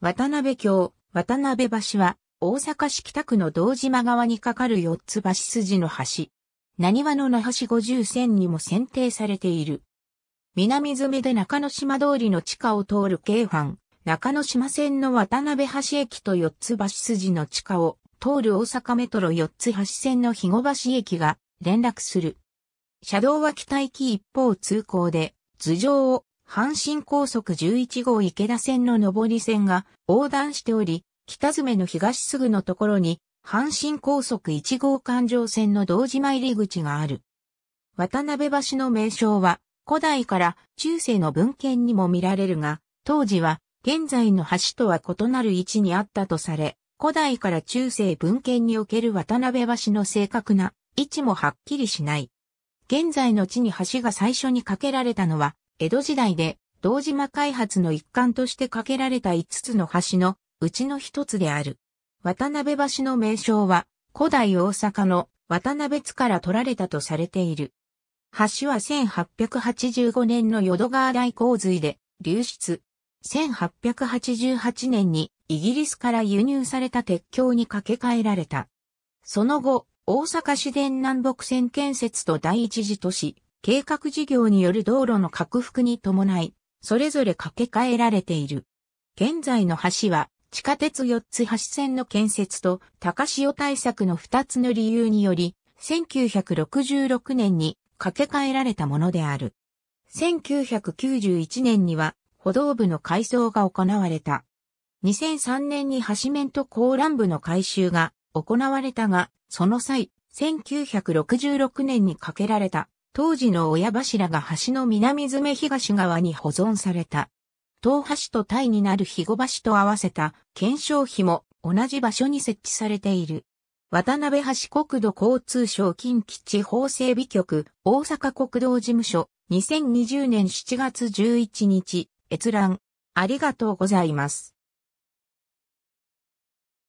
渡辺橋、渡辺橋は、大阪市北区の道島側に架かる四つ橋筋の橋。何話の那覇市五十線にも選定されている。南詰で中之島通りの地下を通る京阪、中之島線の渡辺橋駅と四つ橋筋の地下を通る大阪メトロ四つ橋線の肥後橋駅が連絡する。車道は北行き一方通行で、頭上を阪神高速11号池田線の上り線が横断しており、北詰の東すぐのところに、阪神高速1号環状線の道島入り口がある。渡辺橋の名称は、古代から中世の文献にも見られるが、当時は現在の橋とは異なる位置にあったとされ、古代から中世文献における渡辺橋の正確な位置もはっきりしない。現在の地に橋が最初に架けられたのは江戸時代で堂島開発の一環として架けられた5つの橋のうちの一つである。渡辺橋の名称は古代大阪の渡辺津から取られたとされている。橋は1885年の淀川大洪水で流出。1888年にイギリスから輸入された鉄橋に架け替えられた。その後、大阪市電南北線建設と第一次都市計画事業による道路の拡幅に伴い、それぞれ掛け替えられている。現在の橋は、地下鉄4つ橋線の建設と高潮対策の2つの理由により、1966年に掛け替えられたものである。1991年には歩道部の改装が行われた。2003年に橋面と高欄部の改修が行われたが、その際、1966年に架けられた当時の親柱が橋の南詰東側に保存された。東橋と対になる肥後橋と合わせた検証碑も同じ場所に設置されている。渡辺橋国土交通省近畿地方整備局大阪国道事務所2020年7月11日閲覧ありがとうございます。